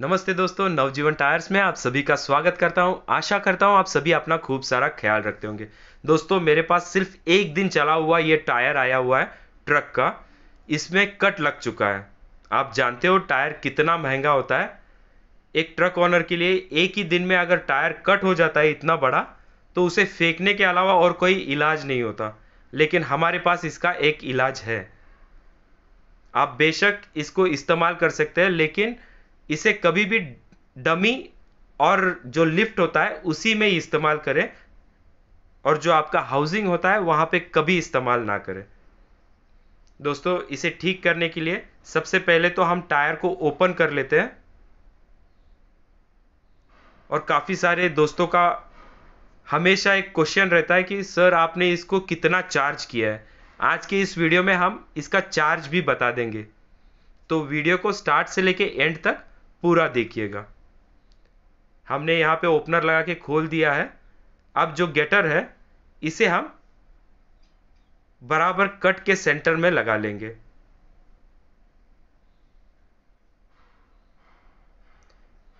नमस्ते दोस्तों नवजीवन टायर्स में आप सभी का स्वागत करता हूं आशा करता हूं आप सभी अपना खूब सारा ख्याल रखते होंगे दोस्तों मेरे पास सिर्फ एक दिन चला हुआ ये टायर आया हुआ है ट्रक का इसमें कट लग चुका है आप जानते हो टायर कितना महंगा होता है एक ट्रक ऑनर के लिए एक ही दिन में अगर टायर कट हो जाता है इतना बड़ा तो उसे फेंकने के अलावा और कोई इलाज नहीं होता लेकिन हमारे पास इसका एक इलाज है आप बेशक इसको इस्तेमाल कर सकते हैं लेकिन इसे कभी भी डमी और जो लिफ्ट होता है उसी में ही इस्तेमाल करें और जो आपका हाउसिंग होता है वहां पे कभी इस्तेमाल ना करें दोस्तों इसे ठीक करने के लिए सबसे पहले तो हम टायर को ओपन कर लेते हैं और काफ़ी सारे दोस्तों का हमेशा एक क्वेश्चन रहता है कि सर आपने इसको कितना चार्ज किया है आज के इस वीडियो में हम इसका चार्ज भी बता देंगे तो वीडियो को स्टार्ट से लेके एंड तक पूरा देखिएगा हमने यहाँ पे ओपनर लगा के खोल दिया है अब जो गेटर है इसे हम बराबर कट के सेंटर में लगा लेंगे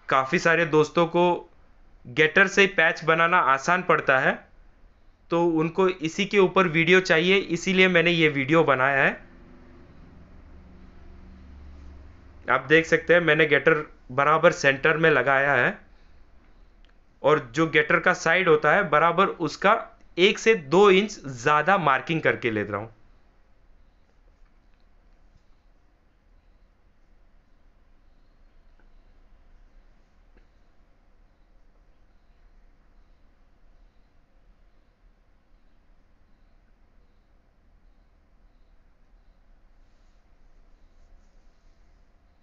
काफ़ी सारे दोस्तों को गेटर से पैच बनाना आसान पड़ता है तो उनको इसी के ऊपर वीडियो चाहिए इसीलिए मैंने ये वीडियो बनाया है आप देख सकते हैं मैंने गेटर बराबर सेंटर में लगाया है और जो गेटर का साइड होता है बराबर उसका एक से दो इंच ज़्यादा मार्किंग करके ले रहा हूं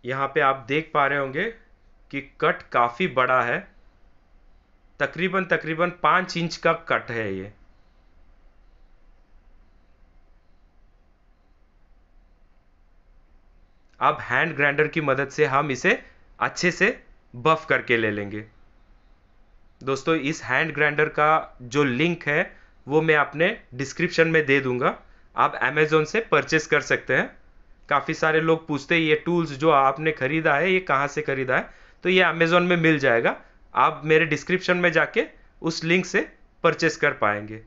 यहाँ पे आप देख पा रहे होंगे कि कट काफ़ी बड़ा है तकरीबन तकरीबन पाँच इंच का कट है ये अब हैंड ग्राइंडर की मदद से हम इसे अच्छे से बफ करके ले लेंगे दोस्तों इस हैंड ग्राइंडर का जो लिंक है वो मैं अपने डिस्क्रिप्शन में दे दूंगा आप अमेज़ोन से परचेस कर सकते हैं काफ़ी सारे लोग पूछते हैं ये टूल्स जो आपने ख़रीदा है ये कहाँ से ख़रीदा है तो ये अमेज़ोन में मिल जाएगा आप मेरे डिस्क्रिप्शन में जाके उस लिंक से परचेस कर पाएंगे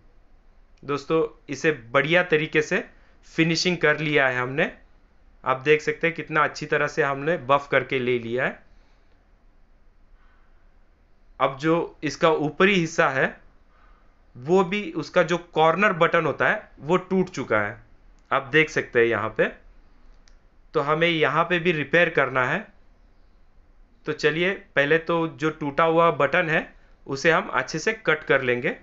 दोस्तों इसे बढ़िया तरीके से फिनिशिंग कर लिया है हमने आप देख सकते हैं कितना अच्छी तरह से हमने बफ करके ले लिया है अब जो इसका ऊपरी हिस्सा है वो भी उसका जो कॉर्नर बटन होता है वो टूट चुका है आप देख सकते हैं यहाँ पे तो हमें यहाँ पे भी रिपेयर करना है तो चलिए पहले तो जो टूटा हुआ बटन है उसे हम अच्छे से कट कर लेंगे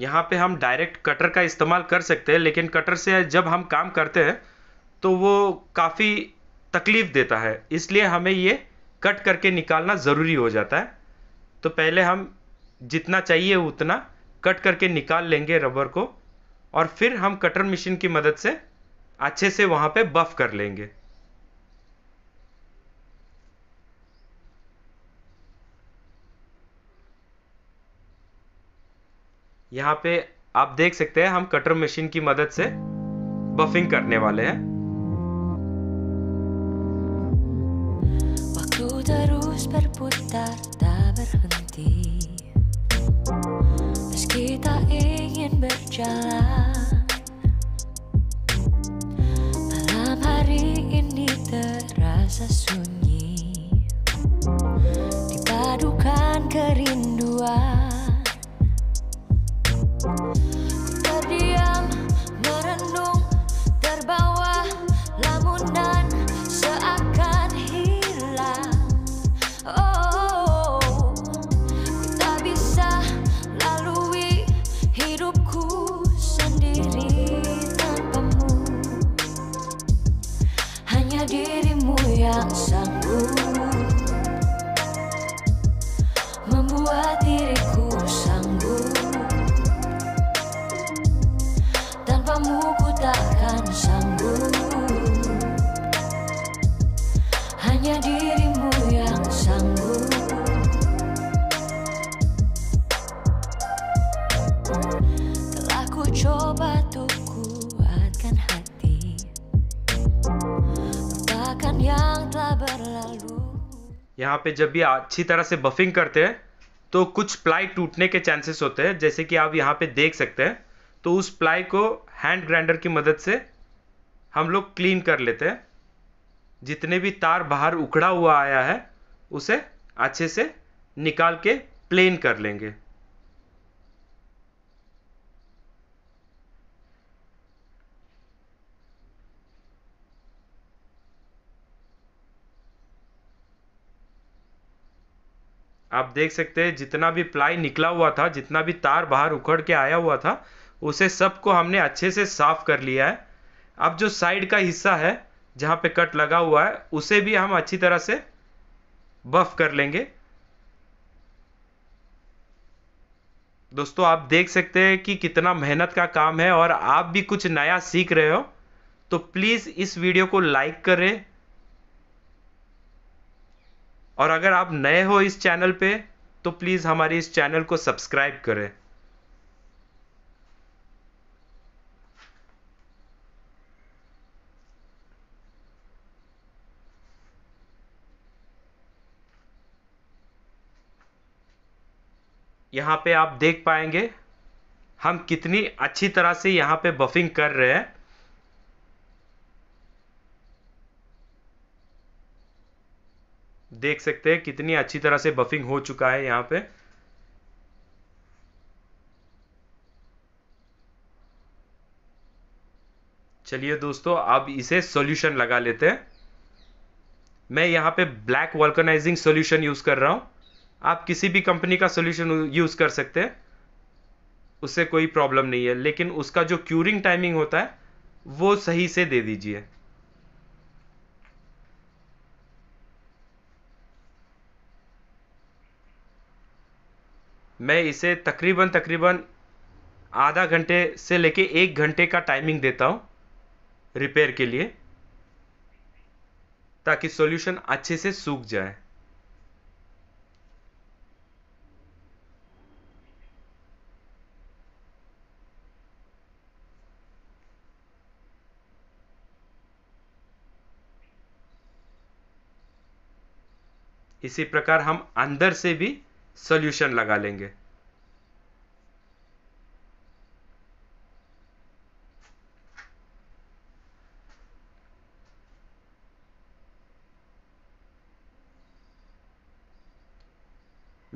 यहाँ पे हम डायरेक्ट कटर का इस्तेमाल कर सकते हैं लेकिन कटर से जब हम काम करते हैं तो वो काफ़ी तकलीफ़ देता है इसलिए हमें ये कट करके निकालना ज़रूरी हो जाता है तो पहले हम जितना चाहिए उतना कट करके निकाल लेंगे रबर को और फिर हम कटर मशीन की मदद से अच्छे से वहाँ पे बफ कर लेंगे यहाँ पे आप देख सकते हैं हम कटर मशीन की मदद से बफिंग करने वाले हैं Malam hari ini terasa sunyi Dipadukan keringat यहाँ पे जब भी अच्छी तरह से बफिंग करते हैं तो कुछ प्लाई टूटने के चांसेस होते हैं जैसे कि आप यहाँ पे देख सकते हैं तो उस प्लाई को हैंड ग्राइंडर की मदद से हम लोग क्लीन कर लेते हैं जितने भी तार बाहर उखड़ा हुआ आया है उसे अच्छे से निकाल के प्लेन कर लेंगे आप देख सकते हैं जितना भी प्लाई निकला हुआ था जितना भी तार बाहर उखड़ के आया हुआ था उसे सबको हमने अच्छे से साफ कर लिया है अब जो साइड का हिस्सा है जहाँ पे कट लगा हुआ है उसे भी हम अच्छी तरह से बफ कर लेंगे दोस्तों आप देख सकते हैं कि कितना मेहनत का काम है और आप भी कुछ नया सीख रहे हो तो प्लीज़ इस वीडियो को लाइक करें और अगर आप नए हो इस चैनल पे तो प्लीज़ हमारे इस चैनल को सब्सक्राइब करें यहां पे आप देख पाएंगे हम कितनी अच्छी तरह से यहां पे बफिंग कर रहे हैं देख सकते हैं कितनी अच्छी तरह से बफिंग हो चुका है यहाँ पे चलिए दोस्तों अब इसे सॉल्यूशन लगा लेते हैं मैं यहाँ पे ब्लैक वॉल्कनाइजिंग सॉल्यूशन यूज़ कर रहा हूँ आप किसी भी कंपनी का सॉल्यूशन यूज़ कर सकते हैं उससे कोई प्रॉब्लम नहीं है लेकिन उसका जो क्यूरिंग टाइमिंग होता है वो सही से दे दीजिए मैं इसे तकरीबन तकरीबन आधा घंटे से लेके एक घंटे का टाइमिंग देता हूँ रिपेयर के लिए ताकि सॉल्यूशन अच्छे से सूख जाए इसी प्रकार हम अंदर से भी सॉल्यूशन लगा लेंगे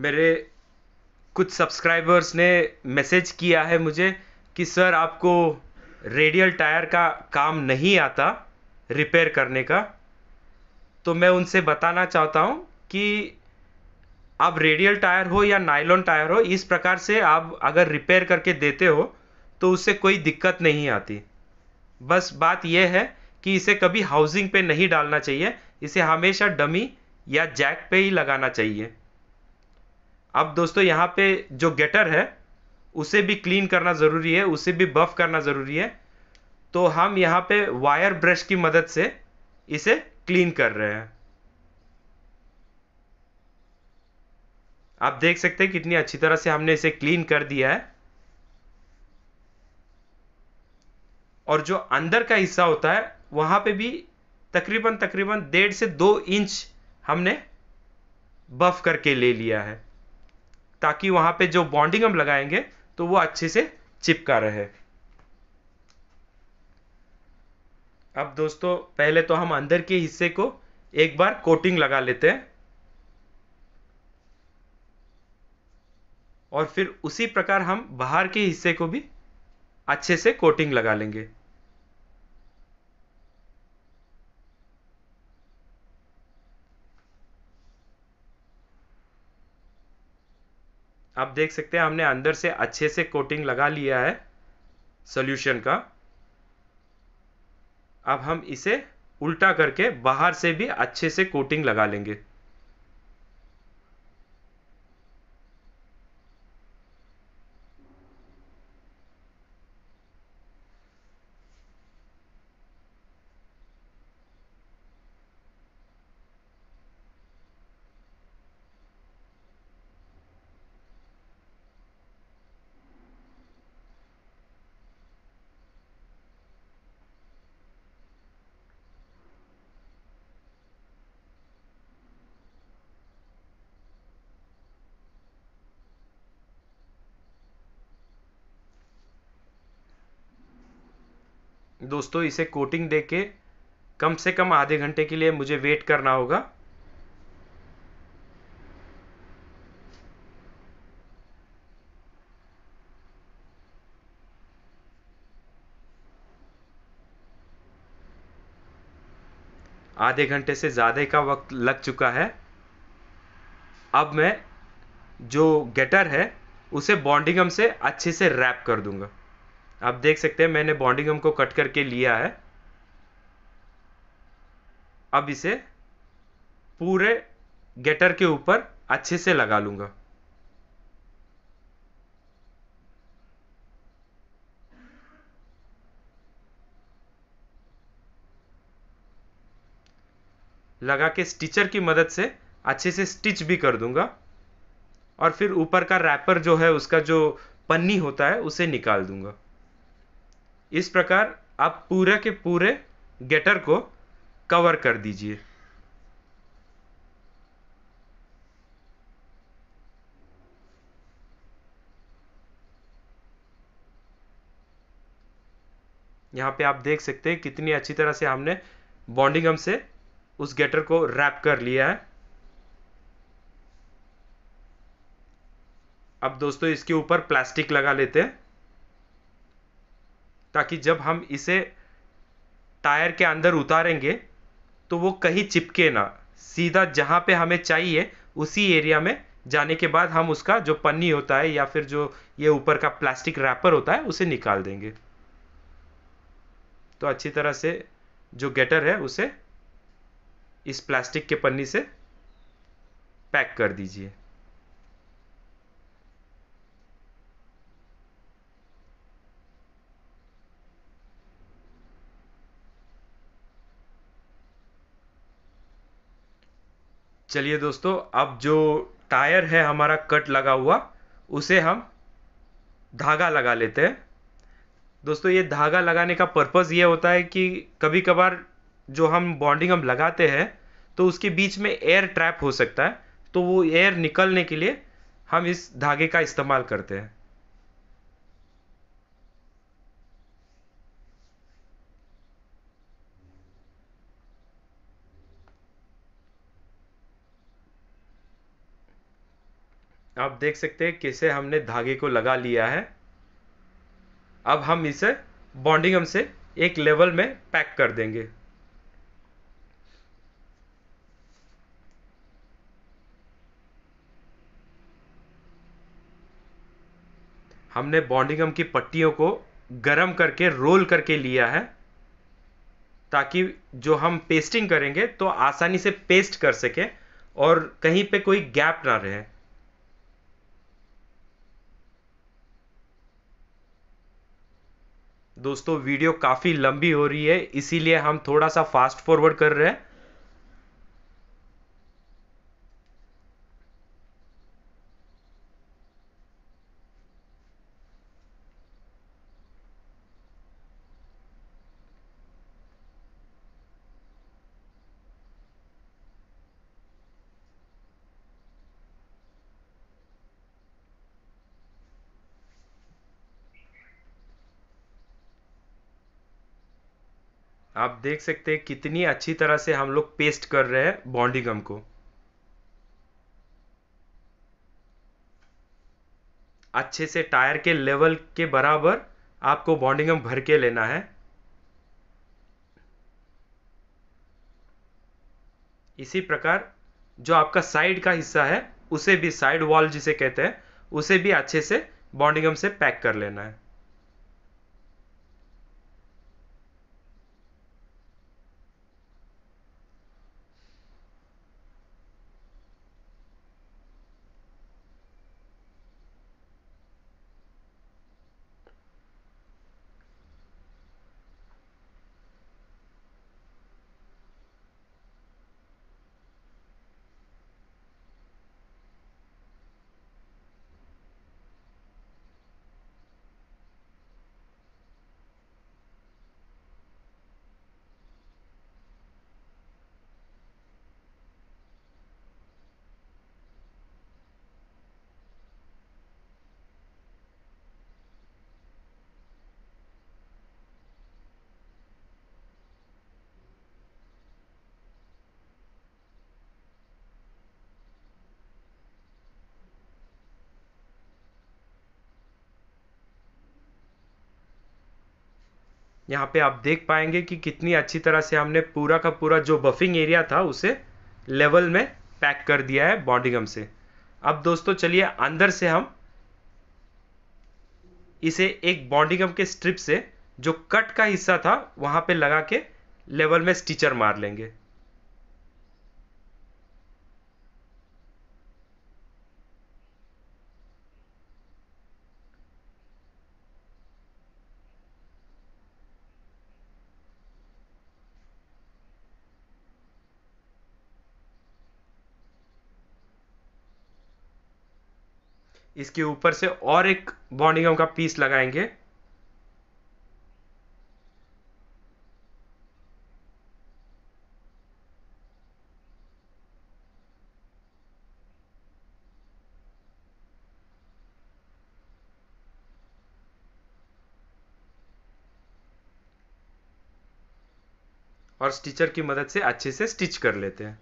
मेरे कुछ सब्सक्राइबर्स ने मैसेज किया है मुझे कि सर आपको रेडियल टायर का काम नहीं आता रिपेयर करने का तो मैं उनसे बताना चाहता हूँ कि आप रेडियल टायर हो या नाइलॉन टायर हो इस प्रकार से आप अगर रिपेयर करके देते हो तो उससे कोई दिक्कत नहीं आती बस बात यह है कि इसे कभी हाउसिंग पे नहीं डालना चाहिए इसे हमेशा डमी या जैक पे ही लगाना चाहिए अब दोस्तों यहाँ पे जो गेटर है उसे भी क्लीन करना ज़रूरी है उसे भी बफ करना ज़रूरी है तो हम यहाँ पे वायर ब्रश की मदद से इसे क्लीन कर रहे हैं आप देख सकते हैं कितनी अच्छी तरह से हमने इसे क्लीन कर दिया है और जो अंदर का हिस्सा होता है वहां पे भी तकरीबन तकरीबन डेढ़ से दो इंच हमने बफ करके ले लिया है ताकि वहां पे जो बॉन्डिंग हम लगाएंगे तो वो अच्छे से चिपका रहे अब दोस्तों पहले तो हम अंदर के हिस्से को एक बार कोटिंग लगा लेते हैं और फिर उसी प्रकार हम बाहर के हिस्से को भी अच्छे से कोटिंग लगा लेंगे आप देख सकते हैं हमने अंदर से अच्छे से कोटिंग लगा लिया है सॉल्यूशन का अब हम इसे उल्टा करके बाहर से भी अच्छे से कोटिंग लगा लेंगे दोस्तों इसे कोटिंग दे के कम से कम आधे घंटे के लिए मुझे वेट करना होगा आधे घंटे से ज़्यादा का वक्त लग चुका है अब मैं जो गेटर है उसे बॉन्डिंगम से अच्छे से रैप कर दूंगा आप देख सकते हैं मैंने बॉन्डिंग को कट करके लिया है अब इसे पूरे गेटर के ऊपर अच्छे से लगा लूंगा लगा के स्टिचर की मदद से अच्छे से स्टिच भी कर दूंगा और फिर ऊपर का रैपर जो है उसका जो पन्नी होता है उसे निकाल दूंगा इस प्रकार आप पूरे के पूरे गेटर को कवर कर दीजिए यहां पे आप देख सकते हैं कितनी अच्छी तरह से हमने बॉन्डिंग हम से उस गेटर को रैप कर लिया है अब दोस्तों इसके ऊपर प्लास्टिक लगा लेते हैं ताकि जब हम इसे टायर के अंदर उतारेंगे तो वो कहीं चिपके ना सीधा जहाँ पे हमें चाहिए उसी एरिया में जाने के बाद हम उसका जो पन्नी होता है या फिर जो ये ऊपर का प्लास्टिक रैपर होता है उसे निकाल देंगे तो अच्छी तरह से जो गेटर है उसे इस प्लास्टिक के पन्नी से पैक कर दीजिए चलिए दोस्तों अब जो टायर है हमारा कट लगा हुआ उसे हम धागा लगा लेते हैं दोस्तों ये धागा लगाने का पर्पज़ ये होता है कि कभी कभार जो हम बॉन्डिंग हम लगाते हैं तो उसके बीच में एयर ट्रैप हो सकता है तो वो एयर निकलने के लिए हम इस धागे का इस्तेमाल करते हैं आप देख सकते हैं कैसे हमने धागे को लगा लिया है अब हम इसे बॉन्डिंग हम से एक लेवल में पैक कर देंगे हमने बॉन्डिंगम की पट्टियों को गरम करके रोल करके लिया है ताकि जो हम पेस्टिंग करेंगे तो आसानी से पेस्ट कर सके और कहीं पे कोई गैप ना रहे दोस्तों वीडियो काफ़ी लंबी हो रही है इसीलिए हम थोड़ा सा फास्ट फॉरवर्ड कर रहे हैं आप देख सकते हैं कितनी अच्छी तरह से हम लोग पेस्ट कर रहे हैं बॉन्डी गम को अच्छे से टायर के लेवल के बराबर आपको बॉन्डिंगम भर के लेना है इसी प्रकार जो आपका साइड का हिस्सा है उसे भी साइड वॉल जिसे कहते हैं उसे भी अच्छे से बॉन्डिंगम से पैक कर लेना है यहाँ पे आप देख पाएंगे कि कितनी अच्छी तरह से हमने पूरा का पूरा जो बफिंग एरिया था उसे लेवल में पैक कर दिया है बॉडीगम से अब दोस्तों चलिए अंदर से हम इसे एक बॉडीगम के स्ट्रिप से जो कट का हिस्सा था वहां पे लगा के लेवल में स्टिचर मार लेंगे इसके ऊपर से और एक बॉन्डिंग का पीस लगाएंगे और स्टिचर की मदद से अच्छे से स्टिच कर लेते हैं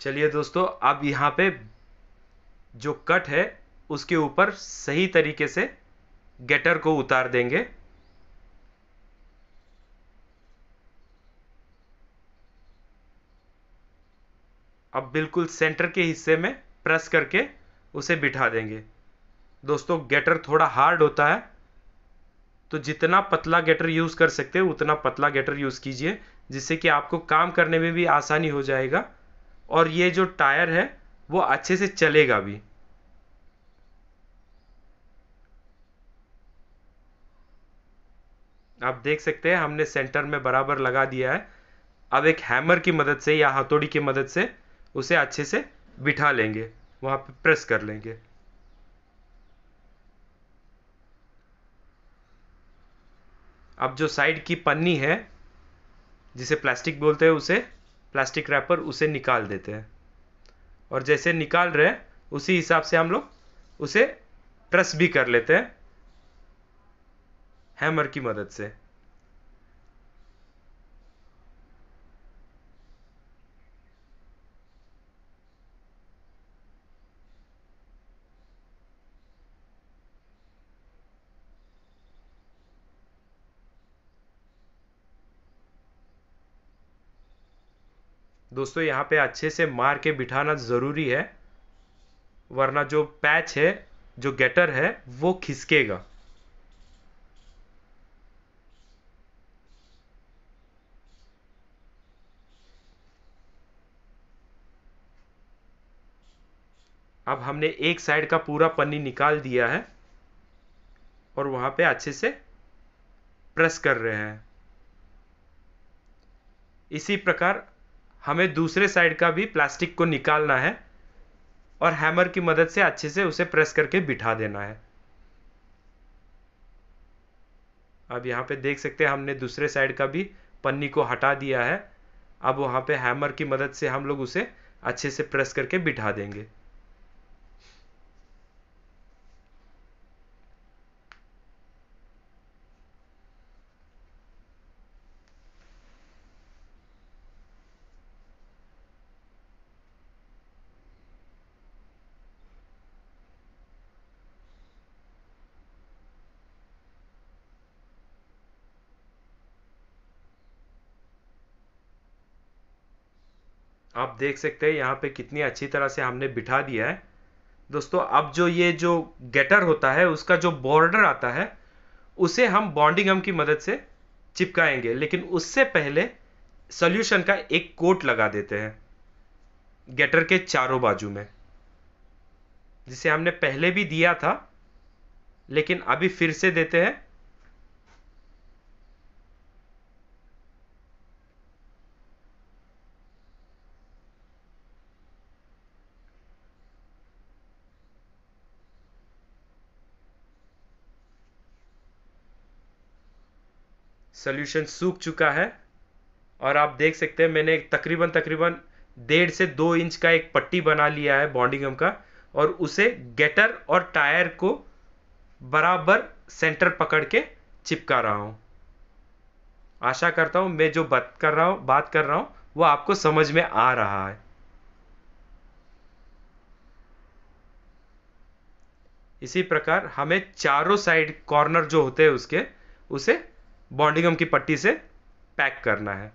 चलिए दोस्तों अब यहाँ पे जो कट है उसके ऊपर सही तरीके से गेटर को उतार देंगे अब बिल्कुल सेंटर के हिस्से में प्रेस करके उसे बिठा देंगे दोस्तों गेटर थोड़ा हार्ड होता है तो जितना पतला गेटर यूज़ कर सकते हैं उतना पतला गेटर यूज़ कीजिए जिससे कि आपको काम करने में भी आसानी हो जाएगा और ये जो टायर है वो अच्छे से चलेगा भी आप देख सकते हैं हमने सेंटर में बराबर लगा दिया है अब एक हैमर की मदद से या हथौड़ी की मदद से उसे अच्छे से बिठा लेंगे वहां पे प्रेस कर लेंगे अब जो साइड की पन्नी है जिसे प्लास्टिक बोलते हैं उसे प्लास्टिक रैपर उसे निकाल देते हैं और जैसे निकाल रहे उसी हिसाब से हम लोग उसे प्रेस भी कर लेते हैं हैमर की मदद से दोस्तों यहाँ पे अच्छे से मार के बिठाना ज़रूरी है वरना जो पैच है जो गेटर है वो खिसकेगा अब हमने एक साइड का पूरा पन्नी निकाल दिया है और वहां पे अच्छे से प्रेस कर रहे हैं इसी प्रकार हमें दूसरे साइड का भी प्लास्टिक को निकालना है और हैमर की मदद से अच्छे से उसे प्रेस करके बिठा देना है अब यहाँ पे देख सकते हैं हमने दूसरे साइड का भी पन्नी को हटा दिया है अब वहाँ पे हैमर की मदद से हम लोग उसे अच्छे से प्रेस करके बिठा देंगे आप देख सकते हैं यहाँ पे कितनी अच्छी तरह से हमने बिठा दिया है दोस्तों अब जो ये जो गेटर होता है उसका जो बॉर्डर आता है उसे हम बॉन्डिंग हम की मदद से चिपकाएंगे लेकिन उससे पहले सॉल्यूशन का एक कोट लगा देते हैं गेटर के चारों बाजू में जिसे हमने पहले भी दिया था लेकिन अभी फिर से देते हैं सोल्यूशन सूख चुका है और आप देख सकते हैं मैंने तकरीबन तकरीबन डेढ़ से दो इंच का एक पट्टी बना लिया है बॉन्डिंगम का और उसे गेटर और टायर को बराबर सेंटर पकड़ के चिपका रहा हूँ आशा करता हूँ मैं जो बात कर रहा हूँ बात कर रहा हूँ वो आपको समझ में आ रहा है इसी प्रकार हमें चारों साइड कॉर्नर जो होते हैं उसके उसे बॉन्डिंगम की पट्टी से पैक करना है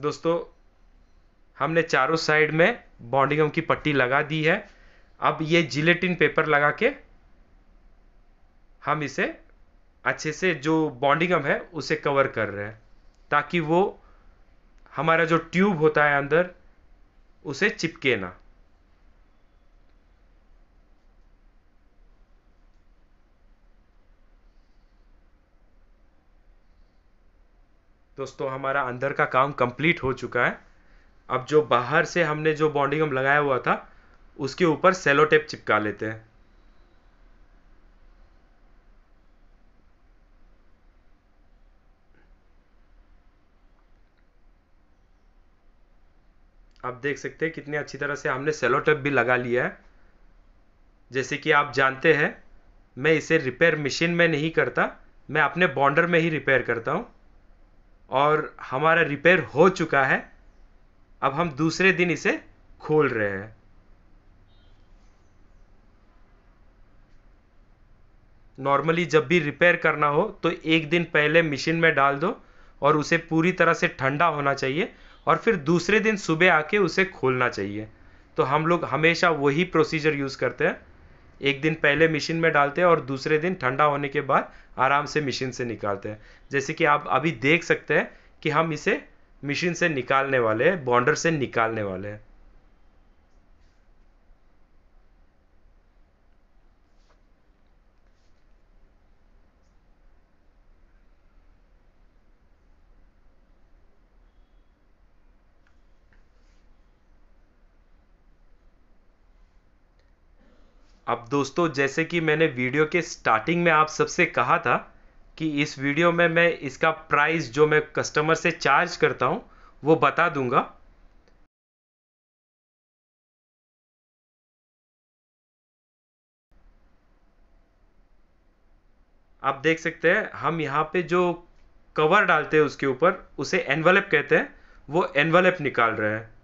दोस्तों हमने चारों साइड में बॉन्डिंगम की पट्टी लगा दी है अब ये जिलेटिन पेपर लगा के हम इसे अच्छे से जो बॉन्डिंगम है उसे कवर कर रहे हैं ताकि वो हमारा जो ट्यूब होता है अंदर उसे चिपके ना दोस्तों हमारा अंदर का काम कंप्लीट हो चुका है अब जो बाहर से हमने जो बॉन्डिंग हम लगाया हुआ था उसके ऊपर सेलो टेप चिपका लेते हैं आप देख सकते हैं कितनी अच्छी तरह से हमने सेलो टेप भी लगा लिया है जैसे कि आप जानते हैं मैं इसे रिपेयर मशीन में नहीं करता मैं अपने बॉन्डर में ही रिपेयर करता हूँ और हमारा रिपेयर हो चुका है अब हम दूसरे दिन इसे खोल रहे हैं नॉर्मली जब भी रिपेयर करना हो तो एक दिन पहले मशीन में डाल दो और उसे पूरी तरह से ठंडा होना चाहिए और फिर दूसरे दिन सुबह आके उसे खोलना चाहिए तो हम लोग हमेशा वही प्रोसीजर यूज़ करते हैं एक दिन पहले मशीन में डालते हैं और दूसरे दिन ठंडा होने के बाद आराम से मशीन से निकालते हैं जैसे कि आप अभी देख सकते हैं कि हम इसे मशीन से निकालने वाले हैं बॉन्डर से निकालने वाले हैं अब दोस्तों जैसे कि मैंने वीडियो के स्टार्टिंग में आप सबसे कहा था कि इस वीडियो में मैं इसका प्राइस जो मैं कस्टमर से चार्ज करता हूँ वो बता दूंगा आप देख सकते हैं हम यहाँ पे जो कवर डालते हैं उसके ऊपर उसे एनवलप कहते हैं वो एनवलप निकाल रहे हैं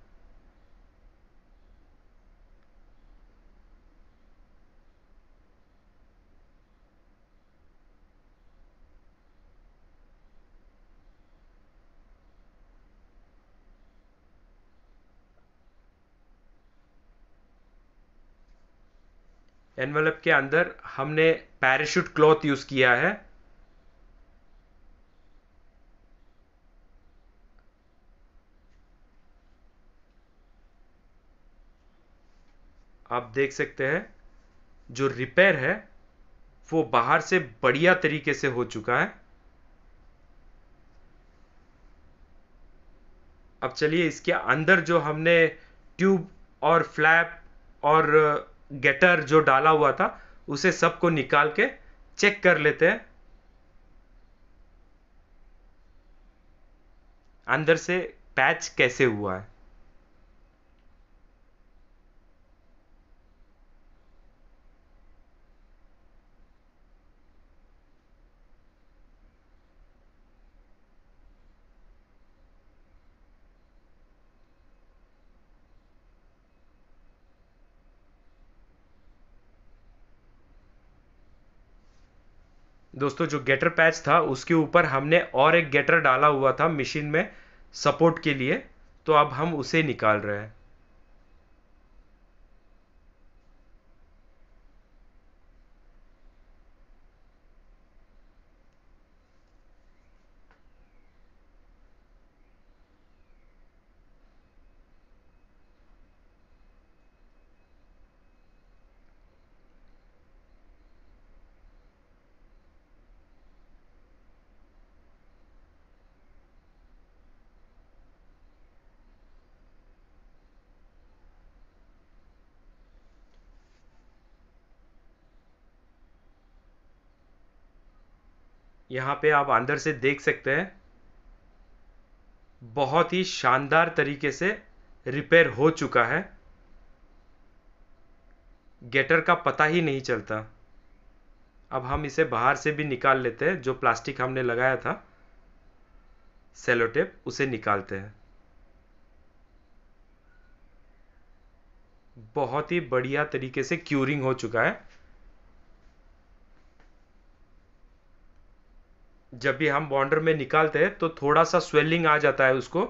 एनवलप के अंदर हमने पैराशूट क्लॉथ यूज किया है आप देख सकते हैं जो रिपेयर है वो बाहर से बढ़िया तरीके से हो चुका है अब चलिए इसके अंदर जो हमने ट्यूब और फ्लैप और गेटर जो डाला हुआ था उसे सबको निकाल के चेक कर लेते हैं अंदर से पैच कैसे हुआ है दोस्तों जो गेटर पैच था उसके ऊपर हमने और एक गेटर डाला हुआ था मशीन में सपोर्ट के लिए तो अब हम उसे निकाल रहे हैं यहाँ पे आप अंदर से देख सकते हैं बहुत ही शानदार तरीके से रिपेयर हो चुका है गेटर का पता ही नहीं चलता अब हम इसे बाहर से भी निकाल लेते हैं जो प्लास्टिक हमने लगाया था सेलोटेप उसे निकालते हैं बहुत ही बढ़िया तरीके से क्यूरिंग हो चुका है जब भी हम बॉन्डर में निकालते हैं तो थोड़ा सा स्वेलिंग आ जाता है उसको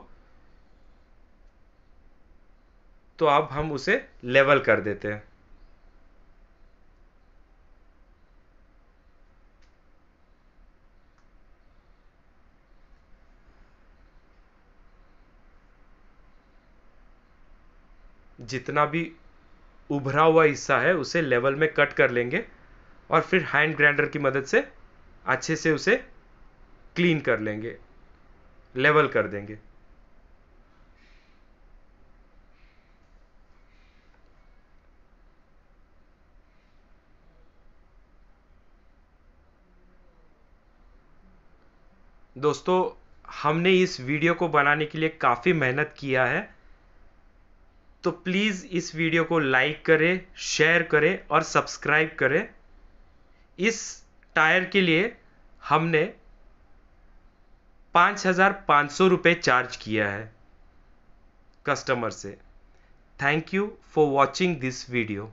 तो अब हम उसे लेवल कर देते हैं जितना भी उभरा हुआ हिस्सा है उसे लेवल में कट कर लेंगे और फिर हैंड ग्राइंडर की मदद से अच्छे से उसे क्लीन कर लेंगे लेवल कर देंगे दोस्तों हमने इस वीडियो को बनाने के लिए काफ़ी मेहनत किया है तो प्लीज़ इस वीडियो को लाइक करें शेयर करें और सब्सक्राइब करें इस टायर के लिए हमने पाँच हज़ार पाँच सौ रुपये चार्ज किया है कस्टमर से thank you for watching this video